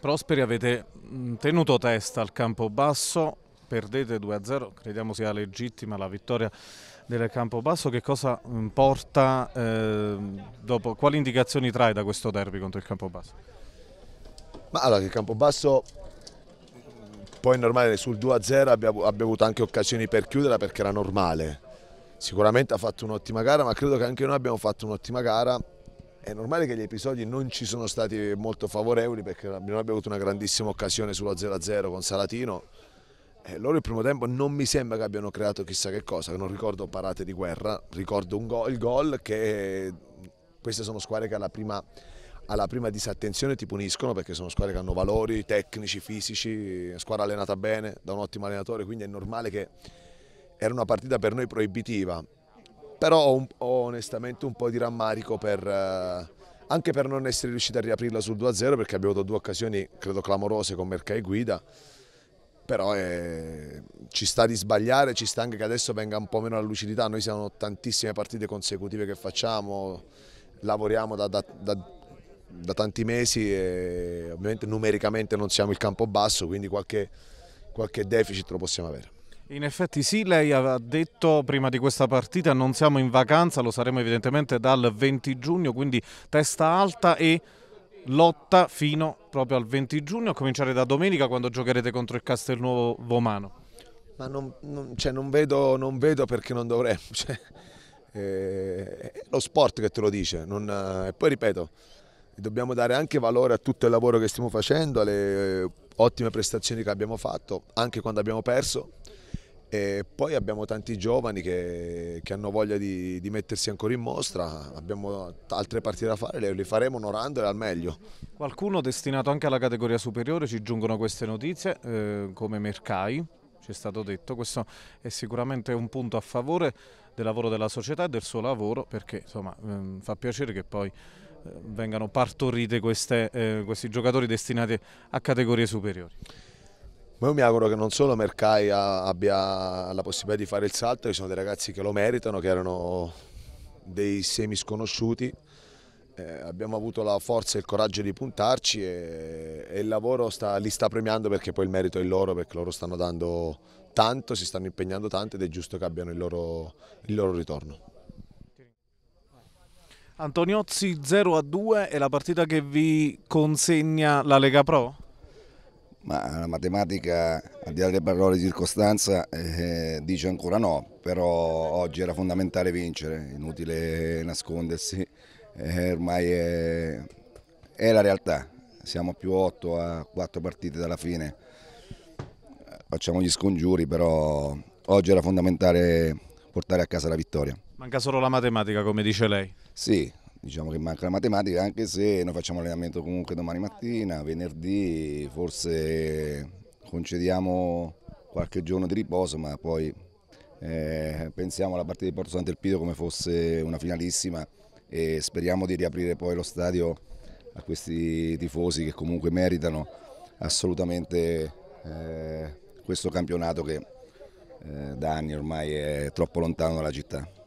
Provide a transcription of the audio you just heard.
Prosperi avete mm, tenuto testa al campo basso, perdete 2-0, crediamo sia legittima la vittoria del campo basso. che cosa mm, porta eh, dopo, quali indicazioni trae da questo derby contro il Campobasso? Ma allora il Campobasso mm, poi è normale sul 2-0 abbiamo, abbiamo avuto anche occasioni per chiuderla perché era normale, sicuramente ha fatto un'ottima gara ma credo che anche noi abbiamo fatto un'ottima gara è normale che gli episodi non ci sono stati molto favorevoli perché non abbiamo avuto una grandissima occasione sulla 0-0 con Salatino. E eh, loro il primo tempo non mi sembra che abbiano creato chissà che cosa, non ricordo parate di guerra, ricordo gol, il gol che queste sono squadre che alla prima, alla prima, disattenzione ti puniscono perché sono squadre che hanno valori tecnici, fisici, squadra allenata bene da un ottimo allenatore, quindi è normale che era una partita per noi proibitiva però ho, un, ho, onestamente un po' di rammarico per, eh, anche per non essere riusciti a riaprirla sul 2-0 perché abbiamo avuto due occasioni credo clamorose con Merca e Guida però eh, ci sta di sbagliare, ci sta anche che adesso venga un po' meno la lucidità, noi siamo tantissime partite consecutive che facciamo, lavoriamo da, da, da, da tanti mesi e ovviamente numericamente non siamo il campo basso, quindi qualche, qualche deficit lo possiamo avere. In effetti sì, lei aveva detto prima di questa partita non siamo in vacanza, lo saremo evidentemente dal 20 giugno, quindi testa alta e lotta fino proprio al 20 giugno, a cominciare da domenica quando giocherete contro il Castelnuovo Vomano. Ma non, non, cioè, non, vedo, non vedo, perché non dovremmo, cioè, eh, è lo sport che te lo dice, non, eh, poi ripeto, dobbiamo dare anche valore a tutto il lavoro che stiamo facendo, alle eh, ottime prestazioni che abbiamo fatto, anche quando abbiamo perso, e poi abbiamo tanti giovani che, che hanno voglia di, di, mettersi ancora in mostra, abbiamo altre partite da fare, le, le faremo onorandole al meglio. Qualcuno destinato anche alla categoria superiore, ci giungono queste notizie, eh, come Mercai, ci è stato detto, questo è sicuramente un punto a favore del lavoro della società e del suo lavoro perché insomma, ehm, fa piacere che poi eh, vengano partorite queste, eh, questi giocatori destinati a categorie superiori. Ma io mi auguro che non solo Mercai abbia la possibilità di fare il salto, ci sono dei ragazzi che lo meritano, che erano dei semi sconosciuti. Eh, abbiamo avuto la forza e il coraggio di puntarci e, e il lavoro sta, li sta premiando perché poi il merito è loro, perché loro stanno dando tanto, si stanno impegnando tanto ed è giusto che abbiano il loro, il loro ritorno. Antoniozzi 0 a 2 è la partita che vi consegna la Lega Pro? Ma la matematica, al di là delle parole di circostanza, eh, dice ancora no, però oggi era fondamentale vincere, inutile nascondersi, eh, ormai è, è, la realtà, siamo più 8 a 4 partite dalla fine, facciamo gli scongiuri, però oggi era fondamentale portare a casa la vittoria. Manca solo la matematica, come dice lei. Sì, diciamo che manca la matematica, anche se noi facciamo allenamento comunque domani mattina, venerdì, forse concediamo qualche giorno di riposo, ma poi eh, pensiamo alla partita di Porto Sant'Elpidio come fosse una finalissima e speriamo di riaprire poi lo stadio a questi tifosi che comunque meritano assolutamente eh, questo campionato che eh, da anni ormai è troppo lontano dalla città.